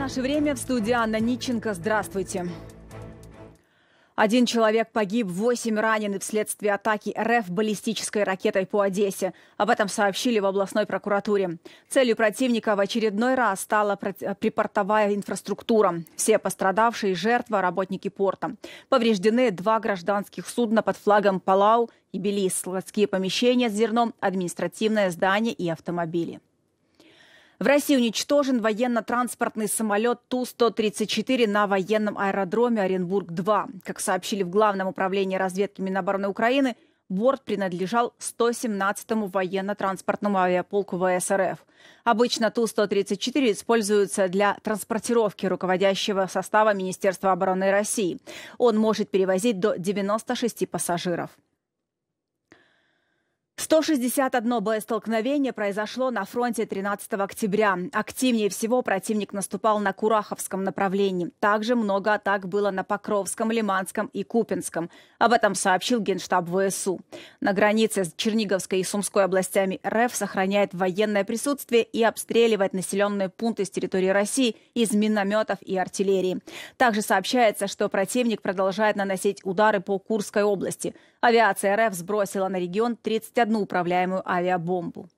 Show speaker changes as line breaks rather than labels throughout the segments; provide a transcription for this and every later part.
наше время» в студии Анна Ниченко. Здравствуйте. Один человек погиб, восемь ранены вследствие атаки РФ баллистической ракетой по Одессе. Об этом сообщили в областной прокуратуре. Целью противника в очередной раз стала э, припортовая инфраструктура. Все пострадавшие – жертва, работники порта. Повреждены два гражданских судна под флагом Палау и Белиз, складские помещения с зерном, административное здание и автомобили. В России уничтожен военно-транспортный самолет Ту-134 на военном аэродроме Оренбург-2. Как сообщили в Главном управлении разведки Минобороны Украины, борт принадлежал 117-му военно-транспортному авиаполку ВСРФ. Обычно Ту-134 используется для транспортировки руководящего состава Министерства обороны России. Он может перевозить до 96 пассажиров. 161 боестолкновение произошло на фронте 13 октября. Активнее всего противник наступал на Кураховском направлении. Также много атак было на Покровском, Лиманском и Купинском. Об этом сообщил Генштаб ВСУ. На границе с Черниговской и Сумской областями РФ сохраняет военное присутствие и обстреливает населенные пункты с территории России из минометов и артиллерии. Также сообщается, что противник продолжает наносить удары по Курской области. Авиация РФ сбросила на регион 31 управляемую авиабомбу.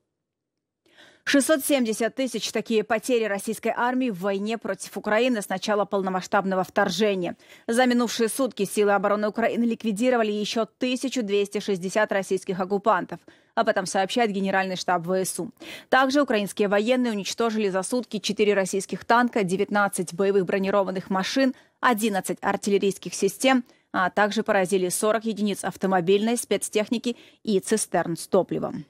670 тысяч – такие потери российской армии в войне против Украины с начала полномасштабного вторжения. За минувшие сутки силы обороны Украины ликвидировали еще 1260 российских оккупантов. Об этом сообщает Генеральный штаб ВСУ. Также украинские военные уничтожили за сутки 4 российских танка, 19 боевых бронированных машин, 11 артиллерийских систем – а также поразили 40 единиц автомобильной спецтехники и цистерн с топливом.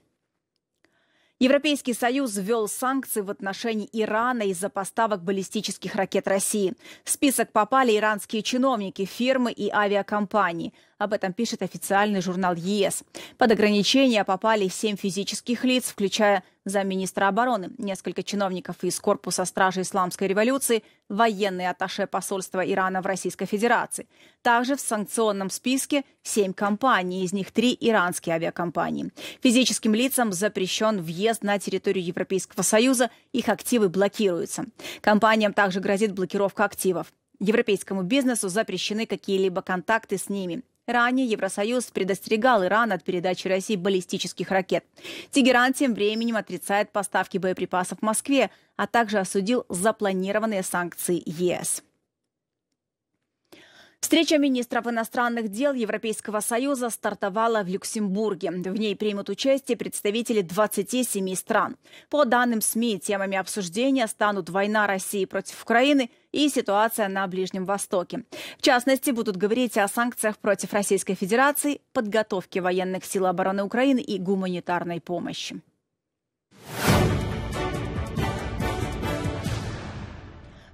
Европейский Союз ввел санкции в отношении Ирана из-за поставок баллистических ракет России. В список попали иранские чиновники, фирмы и авиакомпании – об этом пишет официальный журнал ЕС. Под ограничения попали семь физических лиц, включая замминистра обороны, несколько чиновников из корпуса стражи исламской революции, военные атташе посольства Ирана в Российской Федерации. Также в санкционном списке семь компаний, из них три иранские авиакомпании. Физическим лицам запрещен въезд на территорию Европейского Союза, их активы блокируются. Компаниям также грозит блокировка активов. Европейскому бизнесу запрещены какие-либо контакты с ними. Ранее Евросоюз предостерегал Иран от передачи России баллистических ракет. Тегеран тем временем отрицает поставки боеприпасов в Москве, а также осудил запланированные санкции ЕС. Встреча министров иностранных дел Европейского Союза стартовала в Люксембурге. В ней примут участие представители 27 стран. По данным СМИ, темами обсуждения станут война России против Украины – и ситуация на Ближнем Востоке. В частности, будут говорить о санкциях против Российской Федерации, подготовке военных сил обороны Украины и гуманитарной помощи.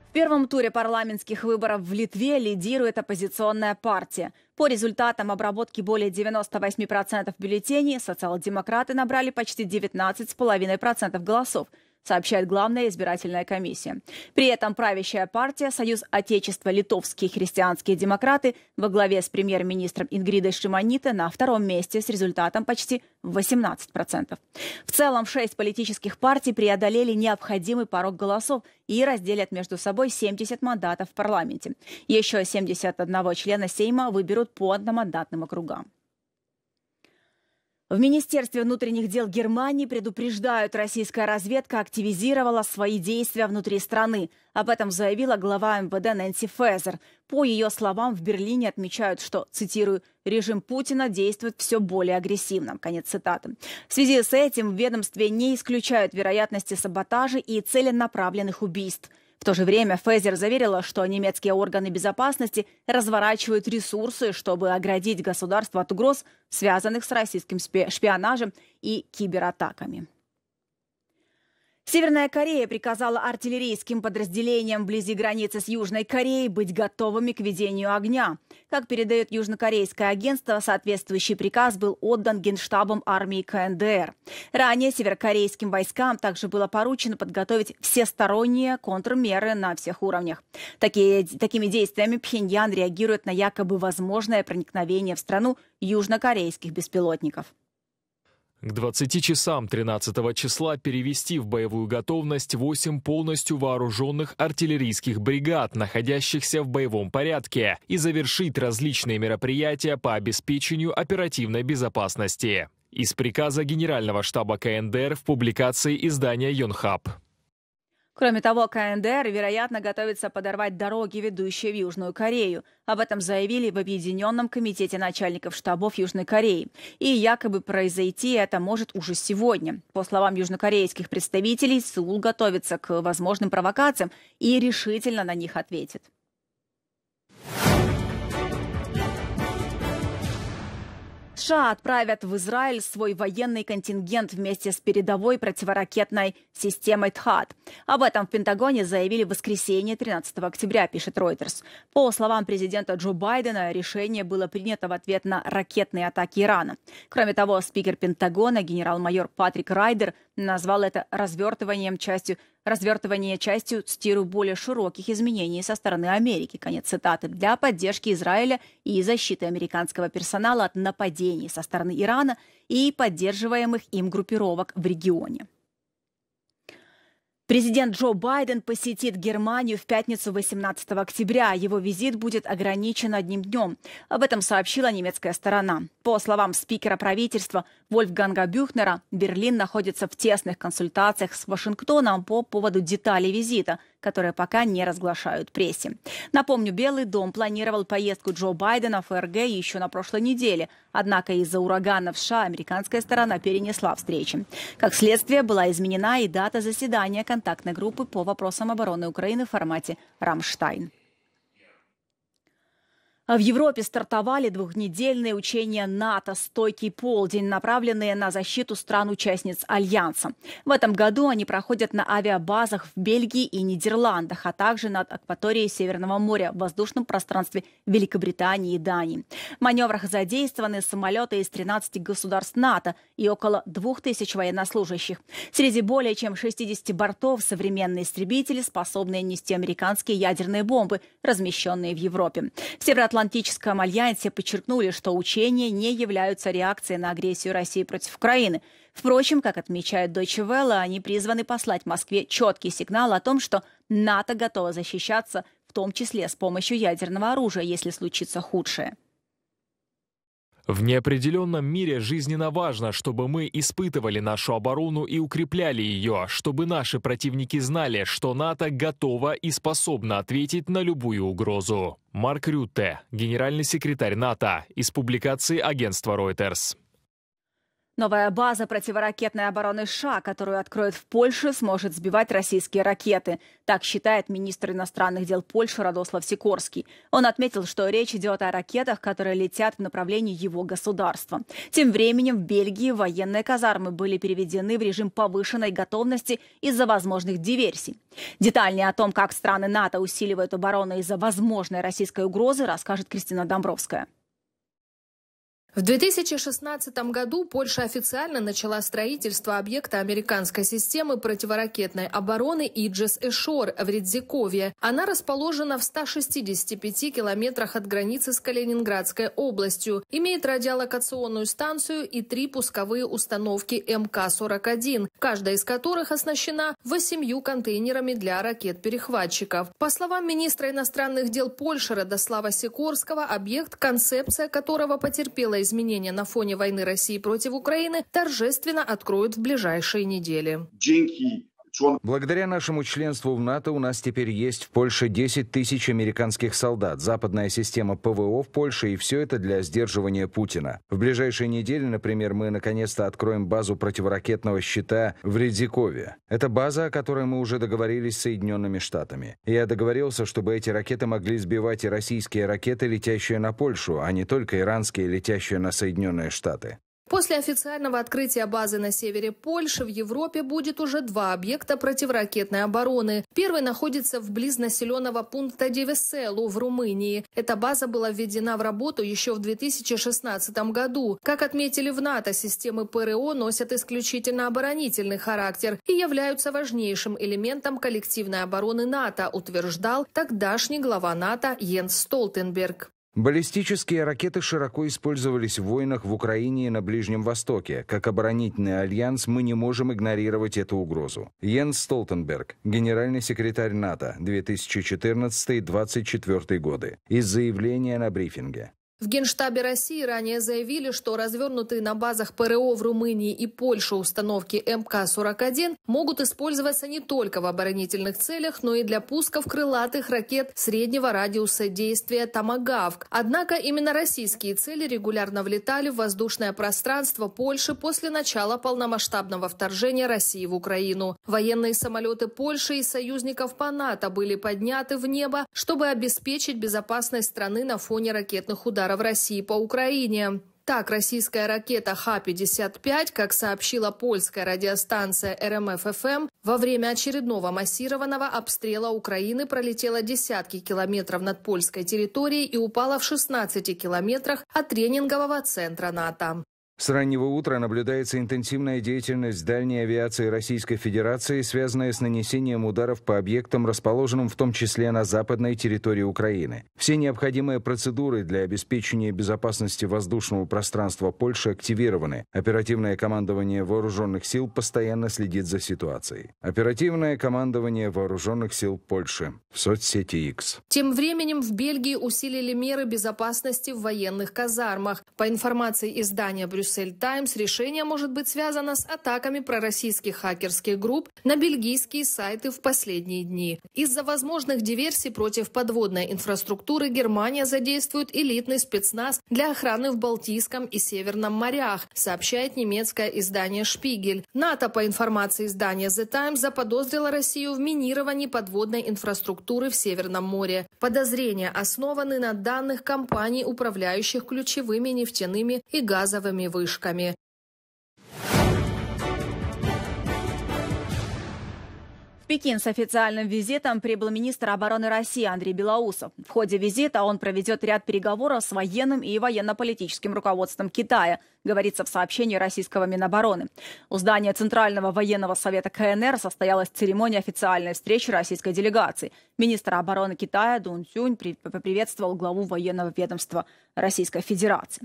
В первом туре парламентских выборов в Литве лидирует оппозиционная партия. По результатам обработки более 98% бюллетеней социал-демократы набрали почти 19,5% голосов – сообщает главная избирательная комиссия. При этом правящая партия Союз Отечества Литовские христианские демократы во главе с премьер-министром Ингридой Шимонита на втором месте с результатом почти 18%. В целом шесть политических партий преодолели необходимый порог голосов и разделят между собой 70 мандатов в парламенте. Еще 71 члена Сейма выберут по одномандатным округам. В Министерстве внутренних дел Германии предупреждают, российская разведка активизировала свои действия внутри страны. Об этом заявила глава МВД Нэнси Фезер. По ее словам, в Берлине отмечают, что, цитирую, «режим Путина действует все более агрессивно». Конец цитаты. В связи с этим в ведомстве не исключают вероятности саботажа и целенаправленных убийств – в то же время Фейзер заверила, что немецкие органы безопасности разворачивают ресурсы, чтобы оградить государство от угроз, связанных с российским шпионажем и кибератаками. Северная Корея приказала артиллерийским подразделениям вблизи границы с Южной Кореей быть готовыми к ведению огня. Как передает южнокорейское агентство, соответствующий приказ был отдан Генштабом армии КНДР. Ранее северокорейским войскам также было поручено подготовить всесторонние контрмеры на всех уровнях. Такие, такими действиями Пхеньян реагирует на якобы возможное проникновение в страну южнокорейских беспилотников.
К 20 часам 13 числа перевести в боевую готовность 8 полностью вооруженных артиллерийских бригад, находящихся в боевом порядке, и завершить различные мероприятия по обеспечению оперативной безопасности. Из приказа Генерального штаба КНДР в публикации издания «Йонхаб».
Кроме того, КНДР, вероятно, готовится подорвать дороги, ведущие в Южную Корею. Об этом заявили в Объединенном комитете начальников штабов Южной Кореи. И якобы произойти это может уже сегодня. По словам южнокорейских представителей, Сеул готовится к возможным провокациям и решительно на них ответит. США отправят в Израиль свой военный контингент вместе с передовой противоракетной системой ТХАД. Об этом в Пентагоне заявили в воскресенье 13 октября, пишет Reuters. По словам президента Джо Байдена, решение было принято в ответ на ракетные атаки Ирана. Кроме того, спикер Пентагона генерал-майор Патрик Райдер назвал это развертыванием частью развертывание частью цитирую более широких изменений со стороны Америки, конец цитаты, для поддержки Израиля и защиты американского персонала от нападений со стороны Ирана и поддерживаемых им группировок в регионе. Президент Джо Байден посетит Германию в пятницу 18 октября. Его визит будет ограничен одним днем. Об этом сообщила немецкая сторона. По словам спикера правительства Вольфганга Бюхнера, Берлин находится в тесных консультациях с Вашингтоном по поводу деталей визита – которые пока не разглашают прессе. Напомню, Белый дом планировал поездку Джо Байдена в ФРГ еще на прошлой неделе. Однако из-за урагана в США американская сторона перенесла встречи. Как следствие, была изменена и дата заседания контактной группы по вопросам обороны Украины в формате «Рамштайн». А в Европе стартовали двухнедельные учения НАТО «Стойкий полдень», направленные на защиту стран-участниц Альянса. В этом году они проходят на авиабазах в Бельгии и Нидерландах, а также над акваторией Северного моря в воздушном пространстве Великобритании и Дании. В маневрах задействованы самолеты из 13 государств НАТО и около 2000 военнослужащих. Среди более чем 60 бортов современные истребители, способные нести американские ядерные бомбы, размещенные в Европе. В Североатлантическом Североатлантическом альянсе подчеркнули, что учения не являются реакцией на агрессию России против Украины. Впрочем, как отмечает Deutsche Welle, они призваны послать Москве четкий сигнал о том, что НАТО готово защищаться, в том числе с помощью ядерного оружия, если случится худшее.
В неопределенном мире жизненно важно, чтобы мы испытывали нашу оборону и укрепляли ее, чтобы наши противники знали, что НАТО готово и способно ответить на любую угрозу. Марк Рютте, генеральный секретарь НАТО, из публикации агентства Reuters.
Новая база противоракетной обороны США, которую откроют в Польше, сможет сбивать российские ракеты. Так считает министр иностранных дел Польши Радослав Сикорский. Он отметил, что речь идет о ракетах, которые летят в направлении его государства. Тем временем в Бельгии военные казармы были переведены в режим повышенной готовности из-за возможных диверсий. Детальнее о том, как страны НАТО усиливают оборону из-за возможной российской угрозы, расскажет Кристина Домбровская.
В 2016 году Польша официально начала строительство объекта американской системы противоракетной обороны Иджес Эшор в Редзиковье. Она расположена в 165 километрах от границы с Калининградской областью, имеет радиолокационную станцию и три пусковые установки МК-41, каждая из которых оснащена восемью контейнерами для ракет-перехватчиков. По словам министра иностранных дел Польши Радослава Сикорского, объект, концепция которого потерпела изменения на фоне войны России против Украины торжественно откроют в ближайшие недели.
Благодаря нашему членству в НАТО у нас теперь есть в Польше 10 тысяч американских солдат, западная система ПВО в Польше, и все это для сдерживания Путина. В ближайшие недели, например, мы наконец-то откроем базу противоракетного щита в Редзикове. Это база, о которой мы уже договорились с Соединенными Штатами. Я договорился, чтобы эти ракеты могли сбивать и российские ракеты, летящие на Польшу, а не только иранские, летящие на Соединенные Штаты.
После официального открытия базы на севере Польши в Европе будет уже два объекта противоракетной обороны. Первый находится вблиз населенного пункта Девеселу в Румынии. Эта база была введена в работу еще в 2016 году. Как отметили в НАТО, системы ПРО носят исключительно оборонительный характер и являются важнейшим элементом коллективной обороны НАТО, утверждал тогдашний глава НАТО Йенс Столтенберг.
Баллистические ракеты широко использовались в войнах в Украине и на Ближнем Востоке. Как оборонительный альянс мы не можем игнорировать эту угрозу. Йенс Столтенберг, генеральный секретарь НАТО, 2014-2024 годы. Из заявления на брифинге.
В Генштабе России ранее заявили, что развернутые на базах ПРО в Румынии и Польше установки МК-41 могут использоваться не только в оборонительных целях, но и для пусков крылатых ракет среднего радиуса действия «Тамагавк». Однако именно российские цели регулярно влетали в воздушное пространство Польши после начала полномасштабного вторжения России в Украину. Военные самолеты Польши и союзников по НАТО были подняты в небо, чтобы обеспечить безопасность страны на фоне ракетных ударов ударов России по Украине. Так, российская ракета Х-55, как сообщила польская радиостанция РМФ-ФМ, эм эм, во время очередного массированного обстрела Украины пролетела десятки километров над польской территорией и упала в 16 километрах от тренингового центра НАТО.
С раннего утра наблюдается интенсивная деятельность дальней авиации Российской Федерации, связанная с нанесением ударов по объектам, расположенным в том числе на западной территории Украины. Все необходимые процедуры для обеспечения безопасности воздушного пространства Польши активированы. Оперативное командование вооруженных сил постоянно следит за ситуацией. Оперативное командование вооруженных сил Польши в соцсети X.
Тем временем в Бельгии усилили меры безопасности в военных казармах. По информации издания Брюссель, Брюссель Таймс, решение может быть связано с атаками пророссийских хакерских групп на бельгийские сайты в последние дни. Из-за возможных диверсий против подводной инфраструктуры Германия задействует элитный спецназ для охраны в Балтийском и Северном морях, сообщает немецкое издание «Шпигель». НАТО, по информации издания The Times, заподозрило Россию в минировании подводной инфраструктуры в Северном море. Подозрения основаны на данных компаний, управляющих ключевыми нефтяными и газовыми выгодами вспышками.
Пекин с официальным визитом прибыл министр обороны России Андрей Белоусов. В ходе визита он проведет ряд переговоров с военным и военно-политическим руководством Китая, говорится в сообщении российского Минобороны. У здания Центрального военного совета КНР состоялась церемония официальной встречи российской делегации. Министр обороны Китая Дун Цюнь поприветствовал главу военного ведомства Российской Федерации.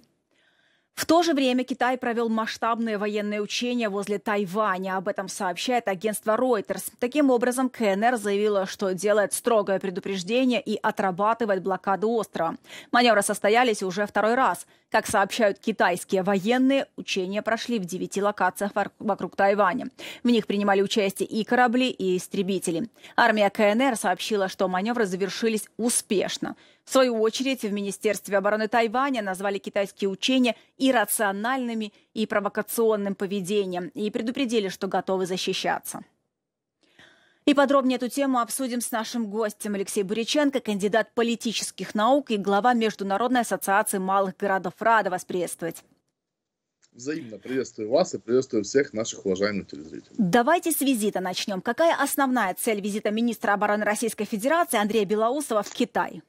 В то же время Китай провел масштабные военные учения возле Тайваня. Об этом сообщает агентство Reuters. Таким образом, КНР заявила, что делает строгое предупреждение и отрабатывает блокаду острова. Маневры состоялись уже второй раз – как сообщают китайские военные, учения прошли в девяти локациях вокруг Тайваня. В них принимали участие и корабли, и истребители. Армия КНР сообщила, что маневры завершились успешно. В свою очередь, в Министерстве обороны Тайваня назвали китайские учения иррациональными и провокационным поведением и предупредили, что готовы защищаться. И подробнее эту тему обсудим с нашим гостем Алексей Буриченко, кандидат политических наук и глава Международной ассоциации малых городов. Рада вас приветствовать.
Взаимно приветствую вас и приветствую всех наших уважаемых телезрителей.
Давайте с визита начнем. Какая основная цель визита министра обороны Российской Федерации Андрея Белоусова в Китай?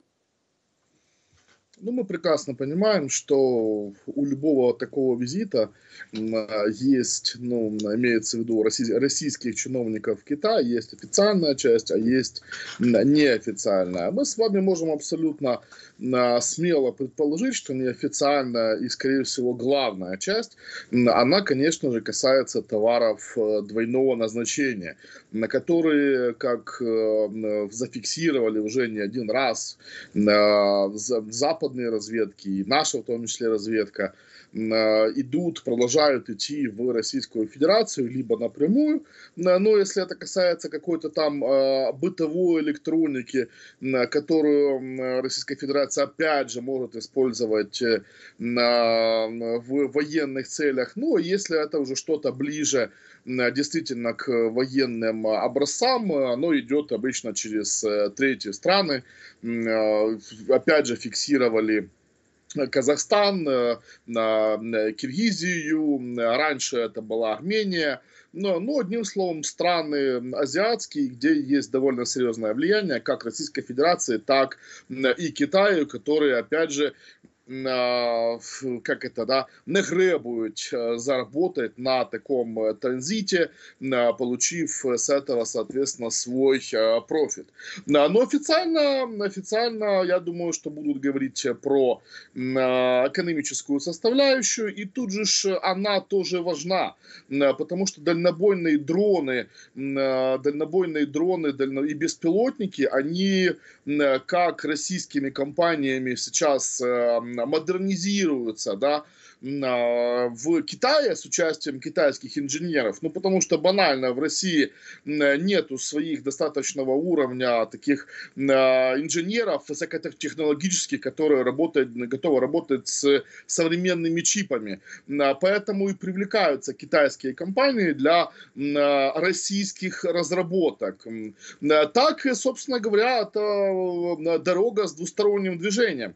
Ну, мы прекрасно понимаем, что у любого такого визита есть, ну, имеется в виду российских чиновников Китая, есть официальная часть, а есть неофициальная. Мы с вами можем абсолютно смело предположить, что неофициальная и, скорее всего, главная часть, она, конечно же, касается товаров э, двойного назначения, на которые, как э, зафиксировали уже не один раз, э, Запад западные разведки, и наша в том числе разведка – Э, идут, продолжают идти в Российскую Федерацию, либо напрямую. Но если это касается какой-то там э, бытовой электроники, которую Российская Федерация опять же может использовать э, в военных целях, ну, если это уже что-то ближе действительно к военным образцам, оно идет обычно через третьи страны. Опять же, фиксировали Казахстан, э, э, Киргизию, э, раньше это была Армения. Но, ну, одним словом, страны азиатские, где есть довольно серьезное влияние как Российской Федерации, так и Китаю, которые, опять же, Э, как это, да, не гребують э, заработать на таком э, транзите, получив с этого, соответственно, свой профит. Но официально, официально, я думаю, что будут говорить про экономическую составляющую, и тут же она тоже важна, потому что дальнобойные дроны, дальнобойные дроны и беспилотники, они как российскими компаниями сейчас Э, модернизируются, да, а, в Китае с участием китайских инженеров, ну потому что банально в России нету своих достаточного уровня таких а, инженеров высокотехнологических, которые работают, готовы работать с современными чипами. А, поэтому и привлекаются китайские компании для российских разработок. Так, собственно говоря, это э, дорога с двусторонним движением.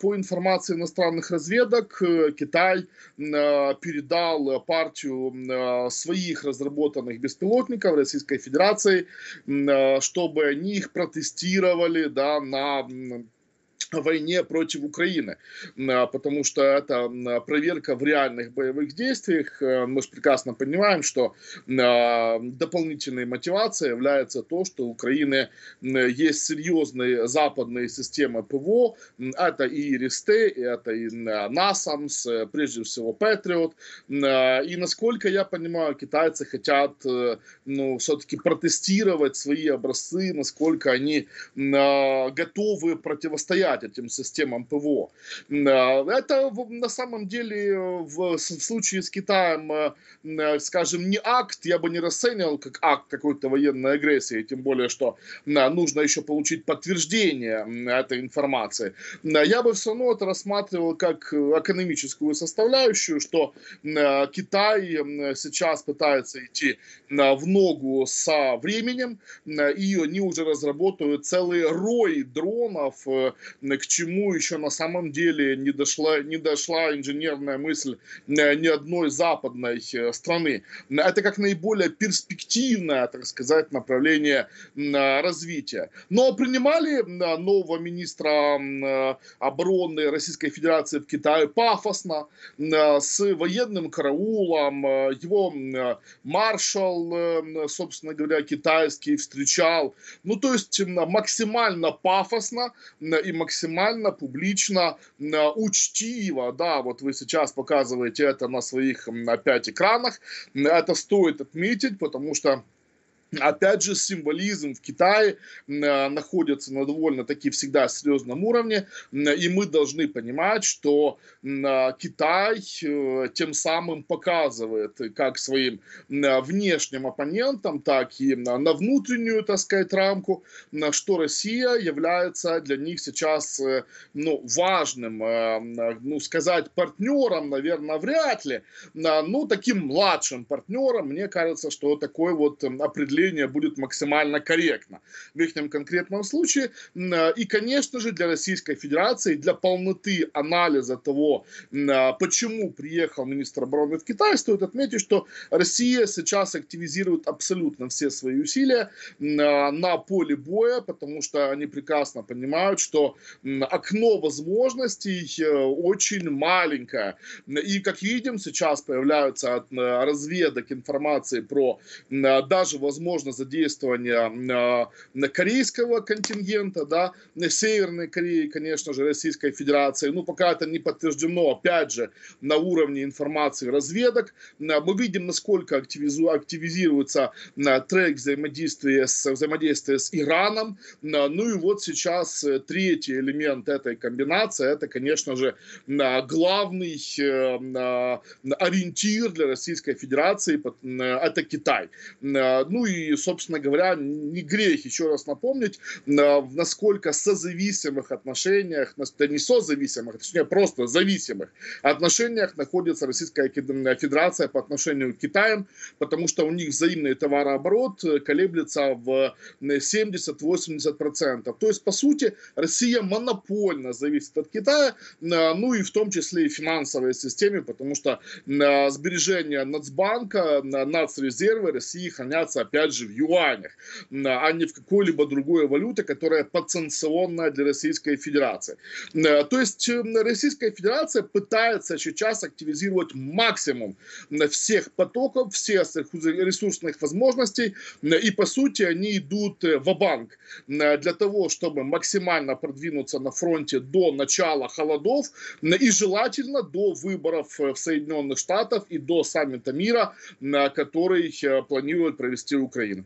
По информации иностранных разведок, э, Китай Китай э, передал партию э, своих разработанных беспилотников Российской Федерации, э, чтобы они их протестировали да, на войне против Украины, а, потому что это проверка в реальных боевых действиях. Э, мы же прекрасно понимаем, что а, дополнительной мотивацией является то, что у Украины есть серьезные западные системы ПВО, это и РСТ, это и НАСАМС, э, прежде всего Патриот. А, и насколько я понимаю, китайцы хотят э, ну, все-таки протестировать свои образцы, насколько они готовы противостоять помогать этим системам ПВО. А, это на самом деле в случае с Китаем, э, э, скажем, не акт, я бы не расценивал как акт какой-то военной агрессии, тем более, что а, нужно еще получить подтверждение этой информации. А, я бы все равно это рассматривал как экономическую составляющую, что Китай сейчас пытается идти в ногу со временем, и они уже разработают целый рой дронов, э, к чему еще на самом деле не дошла, не дошла инженерная мысль э, ни одной западной э, страны. Это как наиболее перспективное, так сказать, направление э, развития. Но принимали нового министра обороны Российской Федерации в Китае пафосно, с военным караулом, его маршал, собственно говоря, китайский встречал. Ну, то есть максимально пафосно и максимально максимально публично, учтиво, да, вот вы сейчас показываете это на своих опять экранах, это стоит отметить, потому что Опять же, символизм в Китае э, находится на довольно-таки всегда серьезном уровне, э, и мы должны понимать, что э, Китай тем самым показывает как своим внешним оппонентам, так и на внутреннюю, так сказать, рамку, что Россия является для них сейчас ну, важным, ну, сказать, партнером, наверное, вряд ли, но таким младшим партнером, мне кажется, что такой вот определенный мышления будет максимально корректно в их конкретном случае. Э, и, конечно же, для Российской Федерации, для полноты анализа того, э, почему приехал министр обороны в Китай, стоит отметить, что Россия сейчас активизирует абсолютно все свои усилия э, на поле боя, потому что они прекрасно понимают, что окно возможностей очень маленькое. И, как видим, сейчас появляются разведок информации про даже возможность возможно задействование а, корейского контингента, да, Северной Кореи, конечно же, Российской Федерации. Ну, пока это не подтверждено, опять же, на уровне информации разведок. А, мы видим, насколько активизу, активизируется а, трек взаимодействия с, взаимодействия с Ираном. Ну и вот сейчас э, третий элемент этой комбинации, это, конечно же, главный э, ориентир для Российской Федерации, это Китай. Ну и собственно говоря, не грех еще раз напомнить, в насколько созависимых отношениях, не созависимых, точнее просто зависимых отношениях находится Российская Федерация по отношению к Китаю, потому что у них взаимный товарооборот э, колеблется в 70-80%. Э, То есть, по сути, Россия монопольно зависит от Китая, ну и в том числе и финансовой системе, потому что сбережения Нацбанка, Нацрезервы России хранятся, опять опять же, в юанях, а не в какой-либо другой валюте, которая подсанкционная для Российской Федерации. Э, то есть э, Российская Федерация пытается сейчас активизировать максимум всех потоков, всех ресурсных возможностей, и по сути они идут э, в банк для того, чтобы максимально продвинуться на фронте до начала холодов и желательно до выборов в Соединенных Штатах и до саммита мира, который планирует провести Украина. Ucrânia.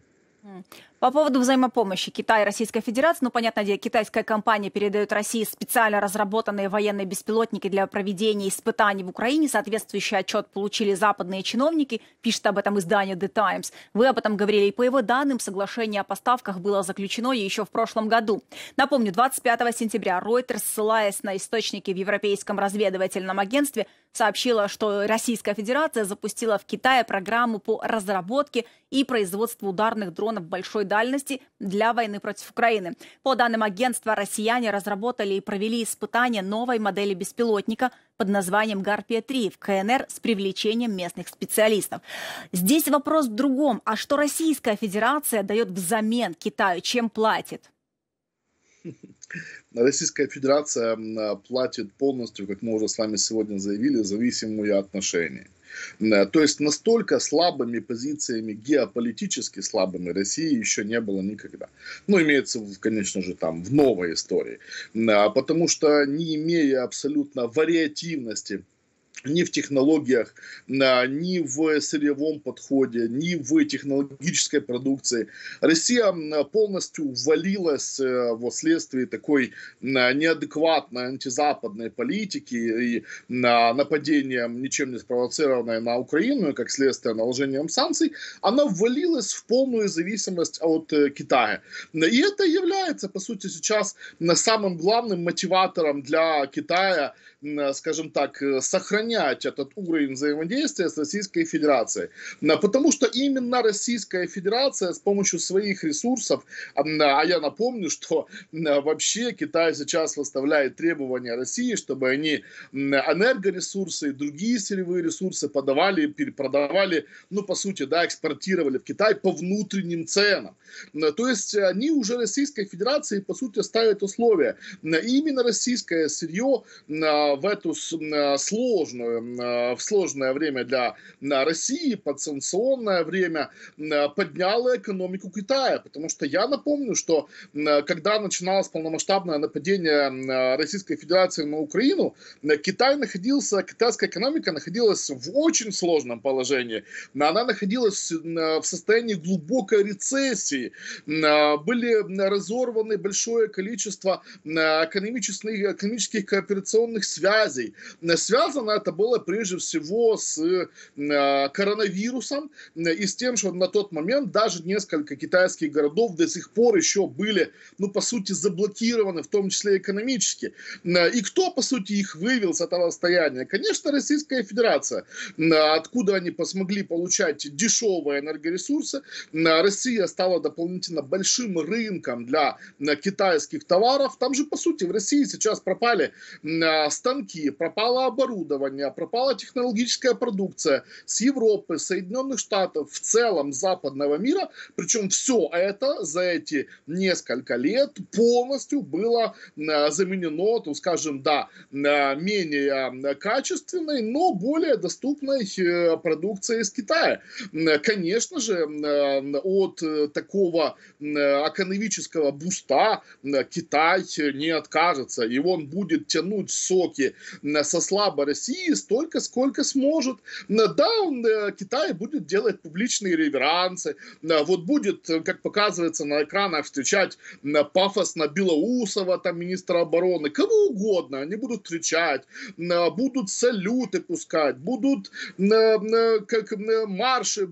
По поводу взаимопомощи Китай и Российской Федерации, ну, понятно, дело, китайская компания передает России специально разработанные военные беспилотники для проведения испытаний в Украине. Соответствующий отчет получили западные чиновники, пишет об этом издание The Times. Вы об этом говорили. И по его данным, соглашение о поставках было заключено еще в прошлом году. Напомню, 25 сентября Reuters, ссылаясь на источники в Европейском разведывательном агентстве, сообщила, что Российская Федерация запустила в Китае программу по разработке и производству ударных дронов большой дальности модальности для войны против Украины. По данным агентства, россияне разработали и провели испытания новой модели беспилотника под названием «Гарпия-3» в КНР с привлечением местных специалистов. Здесь вопрос в другом. А что Российская Федерация дает взамен Китаю? Чем платит?
Российская Федерация платит полностью, как мы уже с вами сегодня заявили, зависимые отношения – Э, то есть настолько слабыми позициями, геополитически слабыми России еще не было никогда. Ну, имеется, конечно же, там в новой истории. Э, потому что не имея абсолютно вариативности ни в технологиях, ни в сырьевом подходе, ни в технологической продукции. Россия а, полностью ввалилась э, во следствие такой а, неадекватной антизападной политики и а, нападением ничем не спровоцированной на Украину, и как следствие наложением санкций, она ввалилась в полную зависимость от э, Китая. И это является, по сути, сейчас самым главным мотиватором для Китая – Э, скажем так, э, сохранять этот уровень взаимодействия с Российской Федерацией. Э, потому что именно Российская Федерация с помощью своих ресурсов, а я напомню, что вообще Китай сейчас выставляет требования России, чтобы они энергоресурсы и другие сырьевые ресурсы подавали, перепродавали, ну, по сути, да, экспортировали в Китай по внутренним ценам. То есть они уже Российской Федерации, по сути, ставят условия. И именно российское сырье в эту э, сложную, э, в сложное время для э, России, подсанкционное время, подняла экономику Китая. Потому что я напомню, что когда начиналось полномасштабное нападение Российской Федерации на Украину, Китай находился, китайская экономика находилась в очень сложном положении. Она находилась в состоянии глубокой рецессии. Были разорваны большое количество экономических, экономических кооперационных связей. Связано это было прежде всего с а, коронавирусом и с тем, что на тот момент даже несколько китайских городов до сих пор еще были, ну, по сути, заблокированы, в том числе экономически. И кто, по сути, их вывел с этого состояния? Конечно, Российская Федерация. А откуда они смогли получать дешевые энергоресурсы, а Россия стала дополнительно большим рынком для китайских товаров. Там же, по сути, в России сейчас пропали станки, пропало оборудование, пропала технологическая продукция с Европы, Соединенных Штатов, в целом западного мира. Причем все это за эти несколько лет полностью было а, заменено, то скажем, да, а, менее качественной, но более доступной э, продукцией из Китая. А, конечно же, от э, такого экономического буста Китай не откажется, и он будет тянуть сок сделки э, со слабой Россией столько, сколько сможет. Э, да, э, Китай будет делать публичные реверансы, вот будет, как показывается на экранах, встречать Пафос на Белоусова, там, министра обороны, кого угодно, они будут встречать, будут салюты пускать, будут как марши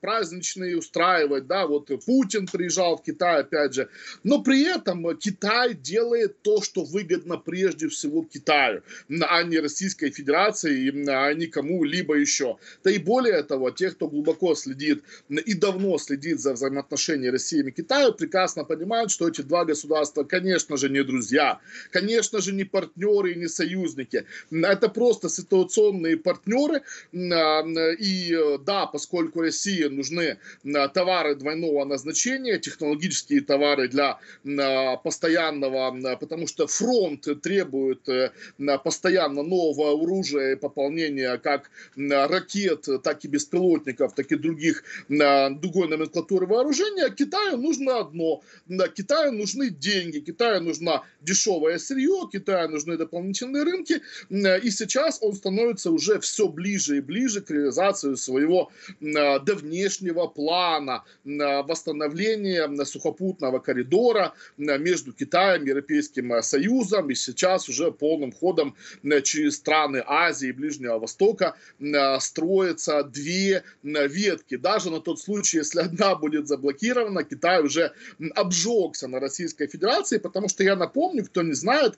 праздничные устраивать, да, вот Путин приезжал в Китай, опять же, но при этом Китай делает то, что выгодно прежде всего Китаю. Китаю, а не Российской Федерации, а не кому-либо еще. Да и более того, те, кто глубоко следит и давно следит за взаимоотношениями России и Китая, прекрасно понимают, что эти два государства, конечно же, не друзья, конечно же, не партнеры и не союзники. Это просто ситуационные партнеры. А, и э, да, поскольку России нужны товары двойного назначения, технологические товары для а, постоянного, потому что фронт требует э, постоянно нового оружия и пополнения как ракет, так и беспилотников, так и других а, другой номенклатуры вооружения, Китаю нужно одно. Китаю нужны деньги, Китаю нужна дешевое сырье, Китаю нужны дополнительные рынки. А, и сейчас он становится уже все ближе и ближе к реализации своего а, давнешнего плана восстановления сухопутного коридора между Китаем и Европейским Союзом. И сейчас уже полным ходом ходом через страны Азии и Ближнего Востока а, строятся две ветки. Даже на тот случай, если одна будет заблокирована, Китай уже обжегся на Российской Федерации, потому что я напомню, кто не знает,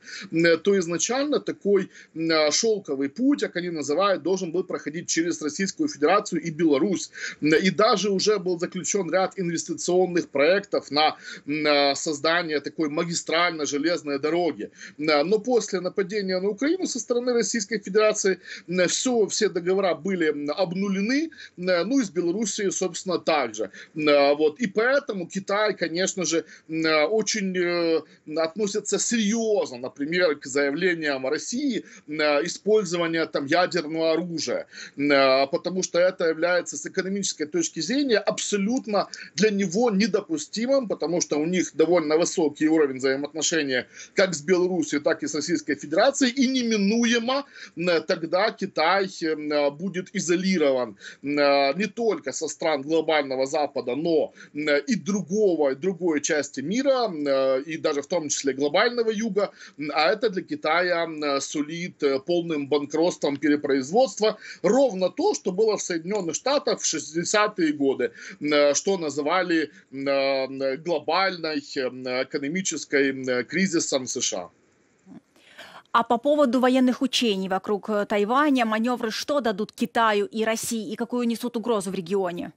то изначально такой а, шелковый путь, как они называют, должен был проходить через Российскую Федерацию и Беларусь. И даже уже был заключен ряд инвестиционных проектов на а, создание такой магистральной железной дороги. Но после нападения стороны Украины, со стороны Российской Федерации. Э, все, все договора были обнулены, э, ну и с Белоруссией, собственно, также. Э, вот. И поэтому Китай, конечно же, очень относится серьезно, например, к заявлениям России использования там ядерного оружия, потому что это является с экономической точки зрения абсолютно для него недопустимым, потому что у них довольно высокий уровень взаимоотношения как с Белоруссией, так и с Российской Федерацией, и неминуемо э, тогда Китай э, будет изолирован э, не только со стран глобального Запада, но и другого, другой части мира, и даже в том числе глобального юга, а это для Китая сулит полным банкротством перепроизводства. Ровно то, что было в Соединенных Штатах в 60-е годы, что называли глобальной экономической кризисом США.
А по поводу военных учений вокруг э, Тайваня, маневры что дадут Китаю и России и какую несут угрозу в регионе?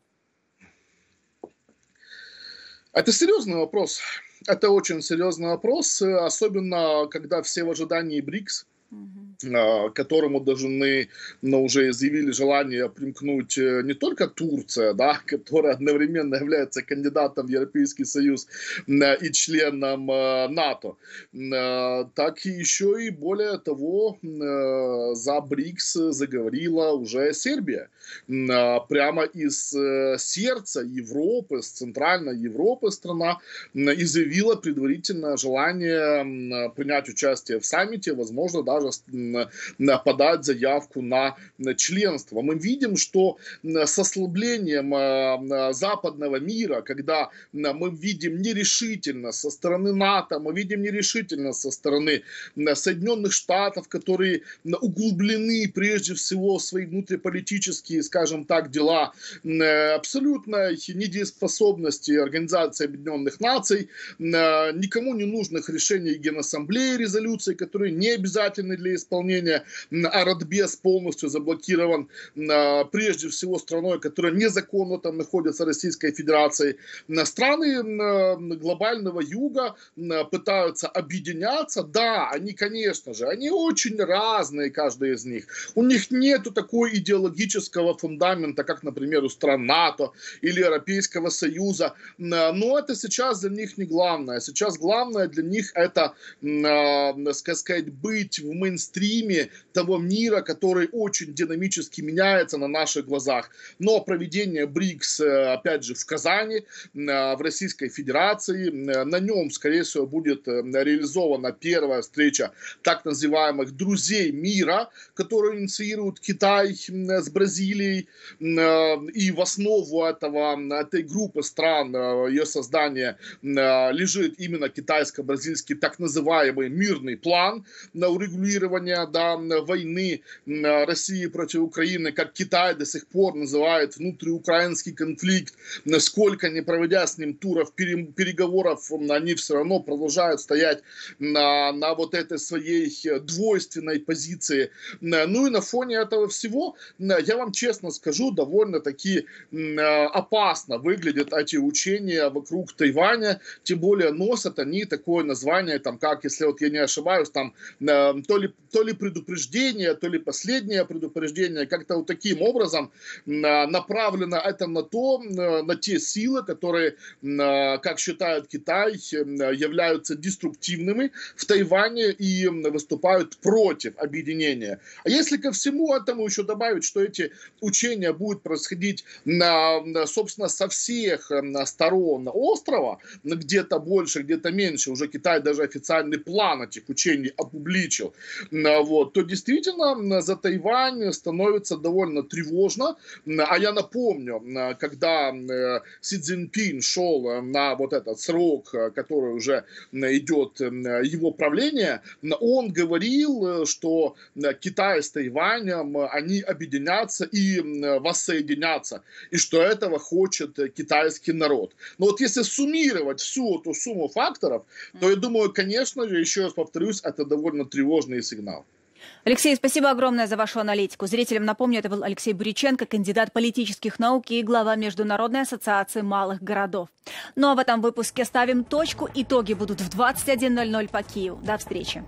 Это серьезный вопрос. Это очень серьезный вопрос, э, особенно когда все в ожидании БРИКС. Угу. Э, которому должны, но ну, уже заявили желание примкнуть э, не только Турция, да, которая одновременно является кандидатом в Европейский Союз э, и членом НАТО, так и еще и более того за БРИКС заговорила уже Сербия. Прямо из сердца Европы, с центральной Европы страна изъявила предварительное желание принять участие в саммите, возможно, даже Э, подать заявку на членство. Мы видим, что с ослаблением э, э, западного мира, когда мы видим нерешительно со стороны НАТО, мы видим нерешительно со стороны Соединенных Штатов, которые углублены прежде всего в свои внутриполитические, скажем так, дела, абсолютно недееспособности Организации Объединенных Наций, никому не нужных решений Генассамблеи, резолюций, которые не обязательны для исполнения исполнения. Арадбес полностью заблокирован а, прежде всего страной, которая незаконно там находится, Российской Федерации. Страны а, глобального юга а, пытаются объединяться. Да, они, конечно же, они очень разные, каждая из них. У них нету такой идеологического фундамента, как, например, у стран НАТО или Европейского Союза. Но это сейчас для них не главное. Сейчас главное для них это, так сказать, быть в мейнстриме климе того мира, который очень динамически меняется на наших глазах. Но проведение БРИКС, э, опять же, в Казани, э, в Российской Федерации, э, на нем, скорее всего, будет реализована первая встреча так называемых друзей мира, которую инициируют Китай с Бразилией. И в основу этого, этой группы стран, ее создания лежит именно китайско-бразильский так называемый мирный план на урегулирование создания да, войны России против Украины, как Китай до сих пор называет внутриукраинский конфликт, сколько не проводя с ним туров, переговоров, они все равно продолжают стоять на, на вот этой своей двойственной позиции. Ну и на фоне этого всего, я вам честно скажу, довольно-таки опасно выглядят эти учения вокруг Тайваня, тем более носят они такое название, там, как, если вот я не ошибаюсь, там, то ли, то то ли предупреждение, то ли последнее предупреждение как-то вот таким образом а, направлено это на то, а, на те силы, которые, а, как считают Китай, являются деструктивными в Тайване и выступают против объединения. А если ко всему этому еще добавить, что эти учения будут происходить, на, собственно, со всех сторон острова, где-то больше, где-то меньше, уже Китай даже официальный план этих учений опубличил, а, вот, то действительно за Тайвань становится довольно тревожно. А я напомню, когда э, Си Цзиньпин шел э, на вот этот срок, э, который уже идет его правление, он говорил, что Китай с Тайванем, они объединятся и воссоединятся, и что этого хочет китайский народ. Но вот если суммировать всю эту сумму факторов, то я думаю, конечно же, еще раз повторюсь, это довольно тревожный сигнал.
Алексей, спасибо огромное за вашу аналитику. Зрителям напомню, это был Алексей Буриченко, кандидат политических наук и глава Международной ассоциации малых городов. Ну а в этом выпуске ставим точку. Итоги будут в 21.00 по Киеву. До встречи.